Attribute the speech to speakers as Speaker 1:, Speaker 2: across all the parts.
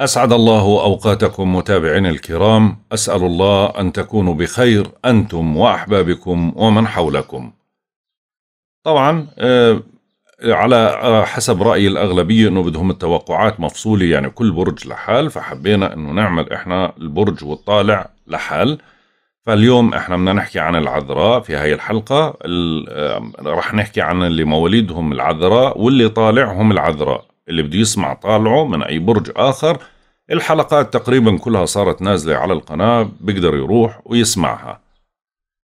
Speaker 1: أسعد الله أوقاتكم متابعين الكرام أسأل الله أن تكونوا بخير أنتم وأحبابكم ومن حولكم طبعا آه، على آه، حسب رأي الأغلبية أنه بدهم التوقعات مفصولة يعني كل برج لحال فحبينا أنه نعمل إحنا البرج والطالع لحال فاليوم احنا بدنا نحكي عن العذراء في هاي الحلقة رح نحكي عن اللي مواليدهم العذراء واللي طالعهم العذراء اللي بده يسمع طالعه من أي برج آخر الحلقات تقريبا كلها صارت نازلة على القناة بيقدر يروح ويسمعها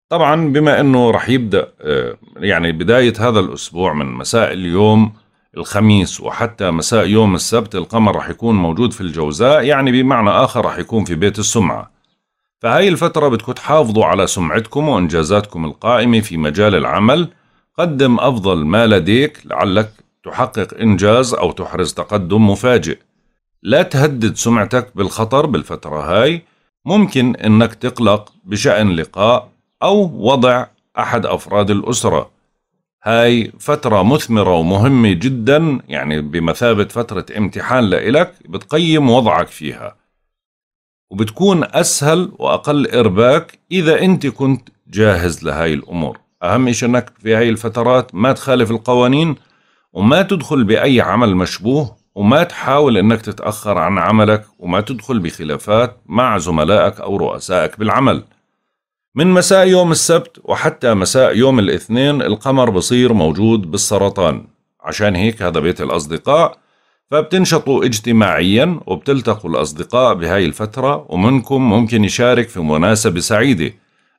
Speaker 1: طبعا بما أنه رح يبدأ آه، يعني بداية هذا الأسبوع من مساء اليوم الخميس وحتى مساء يوم السبت القمر رح يكون موجود في الجوزاء يعني بمعنى آخر رح يكون في بيت السمعة فهاي الفترة بدكم تحافظوا على سمعتكم وإنجازاتكم القائمة في مجال العمل قدم أفضل ما لديك لعلك تحقق إنجاز أو تحرز تقدم مفاجئ لا تهدد سمعتك بالخطر بالفترة هاي ممكن إنك تقلق بشأن لقاء أو وضع أحد أفراد الأسرة هاي فترة مثمرة ومهمة جدا يعني بمثابة فترة امتحان لإلك بتقيم وضعك فيها وبتكون أسهل وأقل إرباك إذا أنت كنت جاهز لهاي الأمور أهم شيء أنك في هاي الفترات ما تخالف القوانين وما تدخل بأي عمل مشبوه وما تحاول أنك تتأخر عن عملك وما تدخل بخلافات مع زملائك أو رؤسائك بالعمل من مساء يوم السبت وحتى مساء يوم الاثنين القمر بصير موجود بالسرطان عشان هيك هذا بيت الأصدقاء فبتنشطوا اجتماعيا وبتلتقوا الأصدقاء بهاي الفترة ومنكم ممكن يشارك في مناسبة سعيدة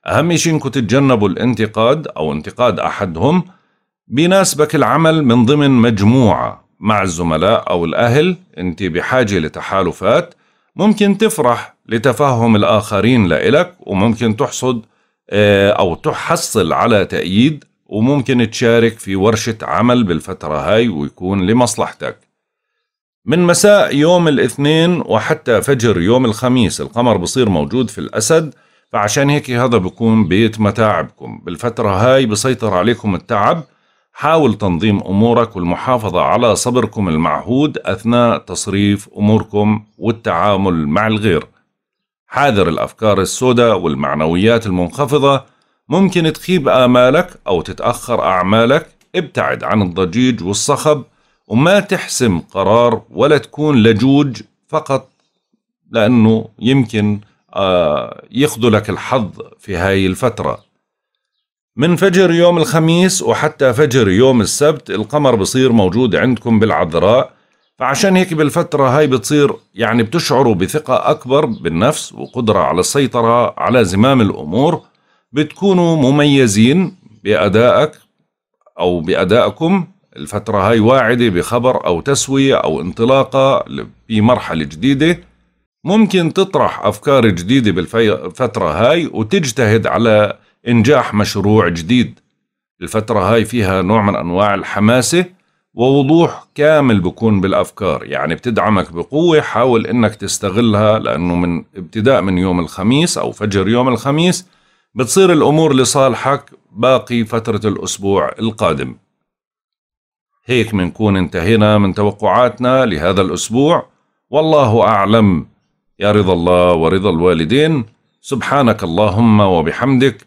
Speaker 1: أهم شيء إنكم تتجنبوا الانتقاد أو انتقاد أحدهم بيناسبك العمل من ضمن مجموعة مع الزملاء أو الأهل أنت بحاجة لتحالفات ممكن تفرح لتفهم الآخرين لإلك وممكن تحصد آه، أو تحصل على تأييد وممكن تشارك في ورشة عمل بالفترة هاي ويكون لمصلحتك من مساء يوم الاثنين وحتى فجر يوم الخميس القمر بصير موجود في الأسد فعشان هيك هذا بكون بيت متاعبكم بالفترة هاي بسيطر عليكم التعب حاول تنظيم أمورك والمحافظة على صبركم المعهود أثناء تصريف أموركم والتعامل مع الغير حاذر الأفكار السوداء والمعنويات المنخفضة ممكن تخيب آمالك أو تتأخر أعمالك ابتعد عن الضجيج والصخب وما تحسم قرار ولا تكون لجوج فقط لأنه يمكن آه، يخذلك الحظ في هاي الفترة من فجر يوم الخميس وحتى فجر يوم السبت القمر بصير موجود عندكم بالعذراء فعشان هيك بالفترة هاي بتصير يعني بتشعروا بثقة أكبر بالنفس وقدرة على السيطرة على زمام الأمور بتكونوا مميزين بأدائك أو بأدائكم الفترة هاي واعدة بخبر أو تسوية أو انطلاقة بمرحلة جديدة ممكن تطرح أفكار جديدة بالفترة هاي وتجتهد على إنجاح مشروع جديد الفترة هاي فيها نوع من أنواع الحماسة ووضوح كامل بكون بالأفكار يعني بتدعمك بقوة حاول أنك تستغلها لأنه من ابتداء من يوم الخميس أو فجر يوم الخميس بتصير الأمور لصالحك باقي فترة الأسبوع القادم هيك منكون انتهينا من توقعاتنا لهذا الأسبوع والله أعلم يا رضا الله ورضا الوالدين سبحانك اللهم وبحمدك